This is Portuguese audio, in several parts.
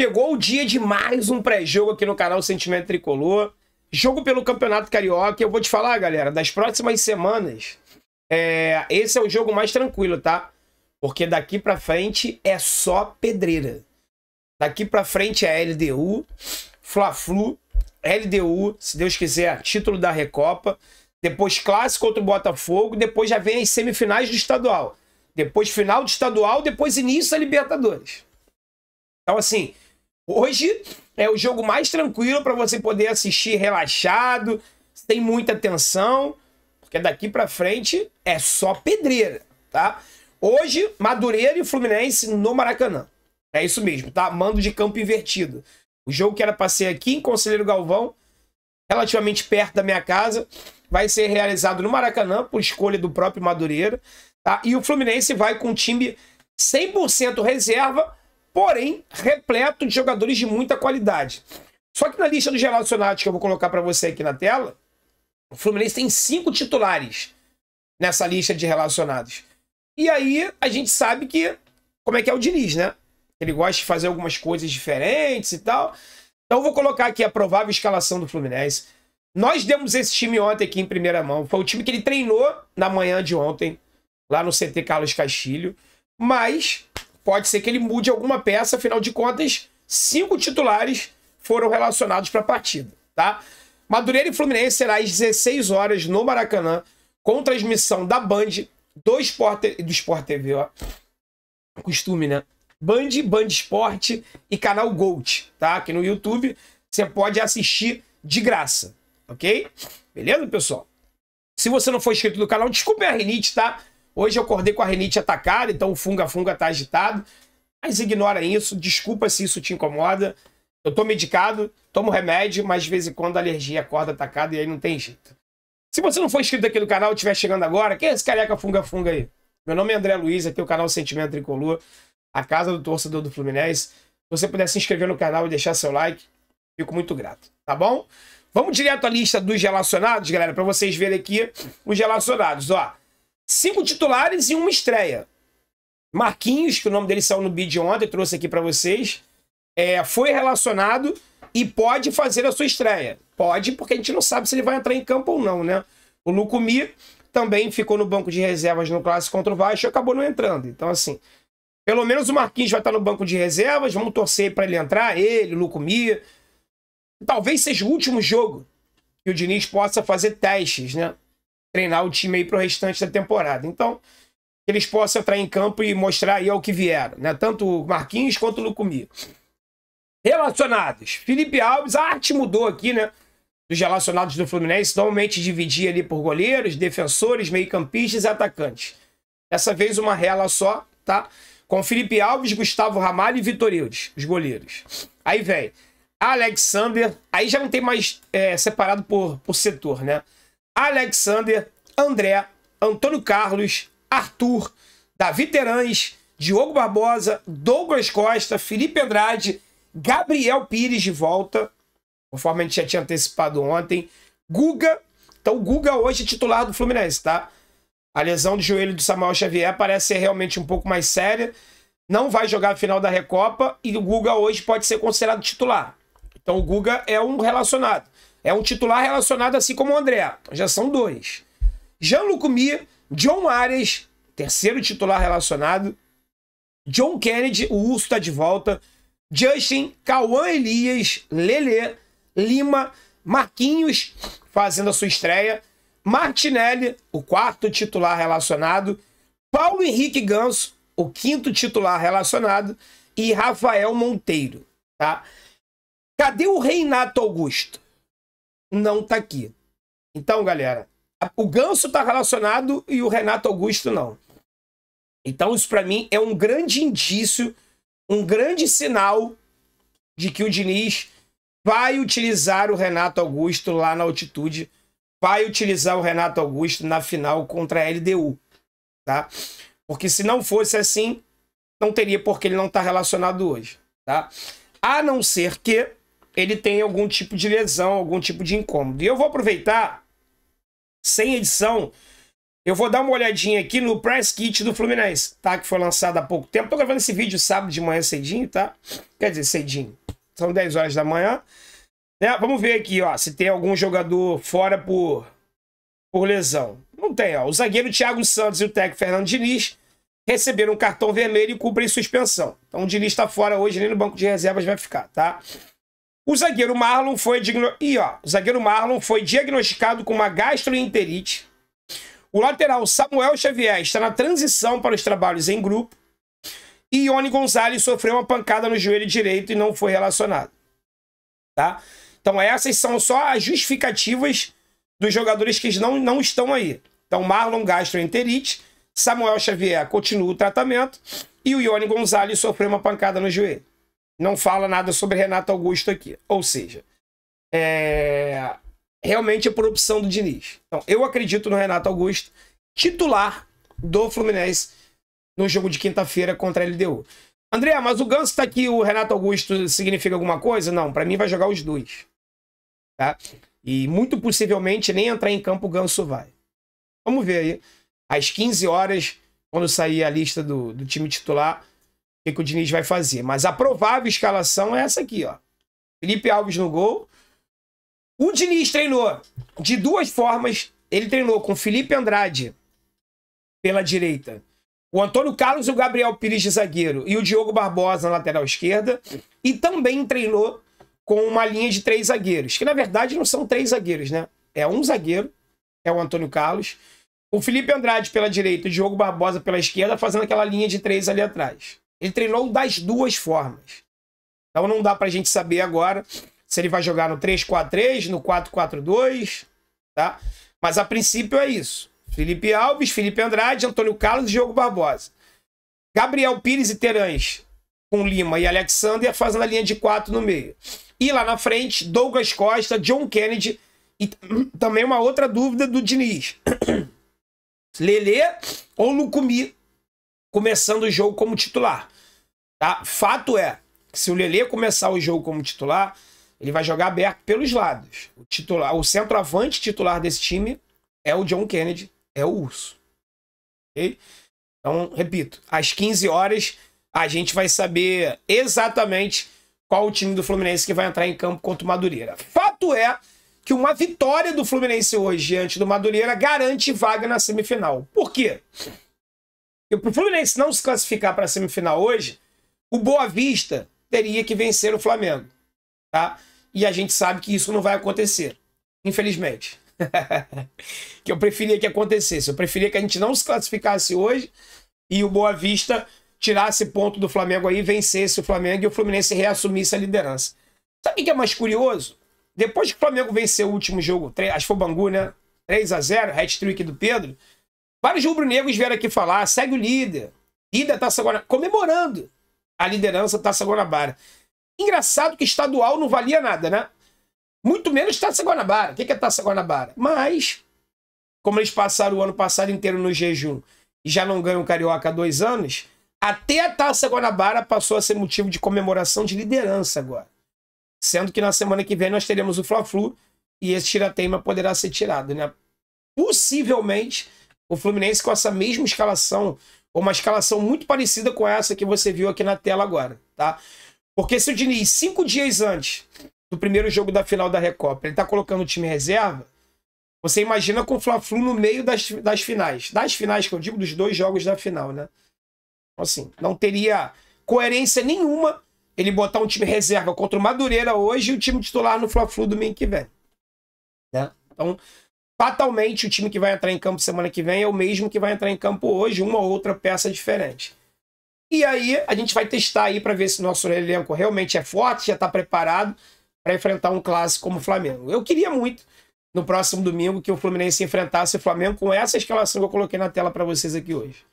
Chegou o dia de mais um pré-jogo aqui no canal Sentimento Tricolor. Jogo pelo Campeonato Carioca. Eu vou te falar, galera, das próximas semanas, é... esse é o jogo mais tranquilo, tá? Porque daqui pra frente é só pedreira. Daqui pra frente é LDU, Fla-Flu, LDU, se Deus quiser, título da Recopa. Depois clássico contra o Botafogo. Depois já vem as semifinais do estadual. Depois final do estadual, depois início da Libertadores. Então, assim, Hoje é o jogo mais tranquilo para você poder assistir relaxado, sem muita tensão, porque daqui para frente é só pedreira, tá? Hoje, Madureira e Fluminense no Maracanã. É isso mesmo, tá? Mando de campo invertido. O jogo que era para ser aqui em Conselheiro Galvão, relativamente perto da minha casa, vai ser realizado no Maracanã, por escolha do próprio Madureira. Tá? E o Fluminense vai com um time 100% reserva, porém repleto de jogadores de muita qualidade. Só que na lista dos relacionados que eu vou colocar para você aqui na tela, o Fluminense tem cinco titulares nessa lista de relacionados. E aí a gente sabe que como é que é o Diniz, né? Ele gosta de fazer algumas coisas diferentes e tal. Então eu vou colocar aqui a provável escalação do Fluminense. Nós demos esse time ontem aqui em primeira mão. Foi o time que ele treinou na manhã de ontem, lá no CT Carlos Castilho. Mas Pode ser que ele mude alguma peça, afinal de contas, cinco titulares foram relacionados para a partida, tá? Madureira e Fluminense será às 16 horas no Maracanã, com transmissão da Band, do Sport, do Sport TV, ó. Costume, né? Band, Band Esporte e canal Gold, tá? Aqui no YouTube você pode assistir de graça, ok? Beleza, pessoal? Se você não for inscrito no canal, desculpe a rinite, tá? Hoje eu acordei com a renite atacada, então o funga-funga tá agitado. Mas ignora isso, desculpa se isso te incomoda. Eu tô medicado, tomo remédio, mas de vez em quando a alergia acorda atacada e aí não tem jeito. Se você não for inscrito aqui no canal e estiver chegando agora, quem é esse careca funga-funga aí? Meu nome é André Luiz, aqui é o canal Sentimento Tricolor, a casa do torcedor do Fluminense. Se você puder se inscrever no canal e deixar seu like, fico muito grato, tá bom? Vamos direto à lista dos relacionados, galera, para vocês verem aqui os relacionados, ó cinco titulares e uma estreia. Marquinhos, que o nome dele saiu no bid ontem, trouxe aqui para vocês, é, foi relacionado e pode fazer a sua estreia. Pode, porque a gente não sabe se ele vai entrar em campo ou não, né? O Lucumi também ficou no banco de reservas no clássico contra o Vasco e acabou não entrando. Então, assim, pelo menos o Marquinhos vai estar no banco de reservas, vamos torcer para ele entrar, ele, o Lucumi. Talvez seja o último jogo que o Diniz possa fazer testes, né? treinar o time aí para o restante da temporada. Então, que eles possam entrar em campo e mostrar aí ao que vieram, né? Tanto o Marquinhos quanto o Lucumi. Relacionados. Felipe Alves, a arte mudou aqui, né? Dos relacionados do Fluminense, normalmente dividia ali por goleiros, defensores, meio-campistas e atacantes. Dessa vez uma rela só, tá? Com Felipe Alves, Gustavo Ramalho e Vitor Hildes, os goleiros. Aí vem Alexander, aí já não tem mais é, separado por, por setor, né? Alexander, André, Antônio Carlos, Arthur, Davi Terães, Diogo Barbosa, Douglas Costa, Felipe Andrade, Gabriel Pires de volta, conforme a gente já tinha antecipado ontem, Guga, então o Guga hoje é titular do Fluminense, tá? A lesão do joelho do Samuel Xavier parece ser realmente um pouco mais séria, não vai jogar a final da Recopa e o Guga hoje pode ser considerado titular. Então o Guga é um relacionado. É um titular relacionado assim como o André. já são dois. Jean Lucumi, John Arias, terceiro titular relacionado. John Kennedy, o Urso está de volta. Justin, Cauã Elias, Lele, Lima, Marquinhos fazendo a sua estreia. Martinelli, o quarto titular relacionado. Paulo Henrique Ganso, o quinto titular relacionado. E Rafael Monteiro, tá? Cadê o Reinato Augusto? não tá aqui. Então, galera, o Ganso tá relacionado e o Renato Augusto não. Então, isso para mim é um grande indício, um grande sinal de que o Diniz vai utilizar o Renato Augusto lá na altitude, vai utilizar o Renato Augusto na final contra a LDU, tá? Porque se não fosse assim, não teria porque ele não tá relacionado hoje, tá? A não ser que ele tem algum tipo de lesão, algum tipo de incômodo. E eu vou aproveitar, sem edição, eu vou dar uma olhadinha aqui no Press Kit do Fluminense, tá? Que foi lançado há pouco tempo. Tô gravando esse vídeo sábado de manhã cedinho, tá? Quer dizer, cedinho. São 10 horas da manhã. Né? Vamos ver aqui, ó, se tem algum jogador fora por, por lesão. Não tem, ó. O zagueiro Thiago Santos e o técnico Fernando Diniz receberam um cartão vermelho e cumprem suspensão. Então o Diniz tá fora hoje, nem no banco de reservas vai ficar, tá? O zagueiro Marlon foi digno... e ó, o zagueiro Marlon foi diagnosticado com uma gastroenterite. O lateral Samuel Xavier está na transição para os trabalhos em grupo. E Ione Gonzalez sofreu uma pancada no joelho direito e não foi relacionado. Tá? Então essas são só as justificativas dos jogadores que não, não estão aí. Então Marlon gastroenterite, Samuel Xavier continua o tratamento e o Ione Gonzalez sofreu uma pancada no joelho não fala nada sobre Renato Augusto aqui. Ou seja, é... realmente é por opção do Diniz. Então, eu acredito no Renato Augusto, titular do Fluminense no jogo de quinta-feira contra a LDU. André, mas o Ganso tá aqui, o Renato Augusto significa alguma coisa? Não, para mim vai jogar os dois. Tá? E muito possivelmente nem entrar em campo o Ganso vai. Vamos ver aí. Às 15 horas, quando sair a lista do, do time titular, que, que o Diniz vai fazer. Mas a provável escalação é essa aqui, ó. Felipe Alves no gol. O Diniz treinou de duas formas. Ele treinou com Felipe Andrade pela direita. O Antônio Carlos e o Gabriel Pires de zagueiro. E o Diogo Barbosa na lateral esquerda. E também treinou com uma linha de três zagueiros. Que na verdade não são três zagueiros, né? É um zagueiro, é o Antônio Carlos. O Felipe Andrade pela direita, o Diogo Barbosa pela esquerda, fazendo aquela linha de três ali atrás. Ele treinou das duas formas. Então não dá pra gente saber agora se ele vai jogar no 3-4-3, no 4-4-2, tá? Mas a princípio é isso. Felipe Alves, Felipe Andrade, Antônio Carlos e Diogo Barbosa. Gabriel Pires e Terãs com Lima e Alexander fazendo a linha de quatro no meio. E lá na frente, Douglas Costa, John Kennedy e também uma outra dúvida do Diniz. Lele ou Lucumi começando o jogo como titular. Tá? Fato é que se o Lele começar o jogo como titular, ele vai jogar aberto pelos lados. O, titular, o centroavante titular desse time é o John Kennedy, é o Urso. Okay? Então, repito, às 15 horas a gente vai saber exatamente qual o time do Fluminense que vai entrar em campo contra o Madureira. Fato é que uma vitória do Fluminense hoje diante do Madureira garante vaga na semifinal. Por quê? Para o Fluminense não se classificar para a semifinal hoje, o Boa Vista teria que vencer o Flamengo. Tá? E a gente sabe que isso não vai acontecer, infelizmente. que eu preferia que acontecesse. Eu preferia que a gente não se classificasse hoje e o Boa Vista tirasse ponto do Flamengo aí, vencesse o Flamengo e o Fluminense reassumisse a liderança. Sabe o que é mais curioso? Depois que o Flamengo venceu o último jogo, acho que foi o Bangu, né? 3 a 0 hat-trick do Pedro, Vários rubro-negros vieram aqui falar, segue o líder. Líder da tá Taça Guanabara, comemorando a liderança da Taça Guanabara. Engraçado que estadual não valia nada, né? Muito menos Taça tá Guanabara. O que é Taça tá Guanabara? Mas, como eles passaram o ano passado inteiro no jejum e já não ganham Carioca há dois anos, até a Taça Guanabara passou a ser motivo de comemoração de liderança agora. Sendo que na semana que vem nós teremos o Fla-Flu e esse tirateima poderá ser tirado, né? Possivelmente o Fluminense com essa mesma escalação, ou uma escalação muito parecida com essa que você viu aqui na tela agora, tá? Porque se o Diniz, cinco dias antes do primeiro jogo da final da Recopa, ele tá colocando o time reserva, você imagina com o Fla-Flu no meio das, das finais. Das finais, que eu digo, dos dois jogos da final, né? Então, assim, não teria coerência nenhuma ele botar um time reserva contra o Madureira hoje e o time titular no Fla-Flu domingo que vem. Né? Então, fatalmente o time que vai entrar em campo semana que vem é o mesmo que vai entrar em campo hoje, uma ou outra peça diferente. E aí a gente vai testar aí para ver se nosso elenco realmente é forte, já está preparado para enfrentar um clássico como o Flamengo. Eu queria muito no próximo domingo que o Fluminense enfrentasse o Flamengo com essa escalação que eu coloquei na tela para vocês aqui hoje.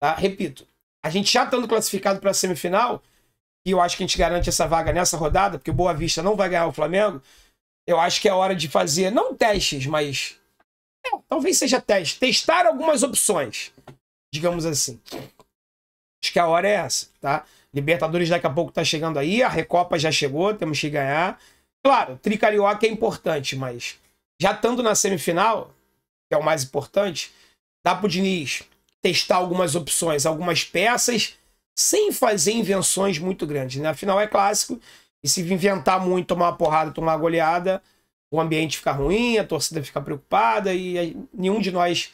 Tá? Repito, a gente já estando classificado para a semifinal, e eu acho que a gente garante essa vaga nessa rodada, porque o Boa Vista não vai ganhar o Flamengo, eu acho que é hora de fazer, não testes, mas Talvez seja teste. Testar algumas opções, digamos assim. Acho que a hora é essa, tá? Libertadores daqui a pouco tá chegando aí, a Recopa já chegou, temos que ganhar. Claro, tricarioca é importante, mas já estando na semifinal, que é o mais importante, dá pro Diniz testar algumas opções, algumas peças, sem fazer invenções muito grandes, né? Afinal é clássico, e se inventar muito, tomar uma porrada, tomar uma goleada, o ambiente ficar ruim, a torcida ficar preocupada e nenhum de nós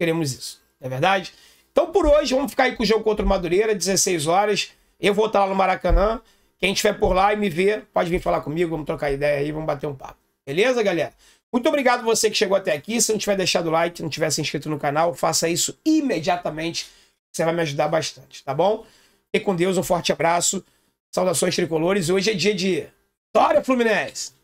queremos isso, não é verdade? Então por hoje vamos ficar aí com o jogo contra o Madureira, 16 horas. Eu vou estar lá no Maracanã. Quem estiver por lá e me ver, pode vir falar comigo, vamos trocar ideia aí, vamos bater um papo. Beleza, galera? Muito obrigado você que chegou até aqui. Se não tiver deixado o like, não tiver se inscrito no canal, faça isso imediatamente. Você vai me ajudar bastante, tá bom? E com Deus, um forte abraço. Saudações tricolores. Hoje é dia de Vitória Fluminense!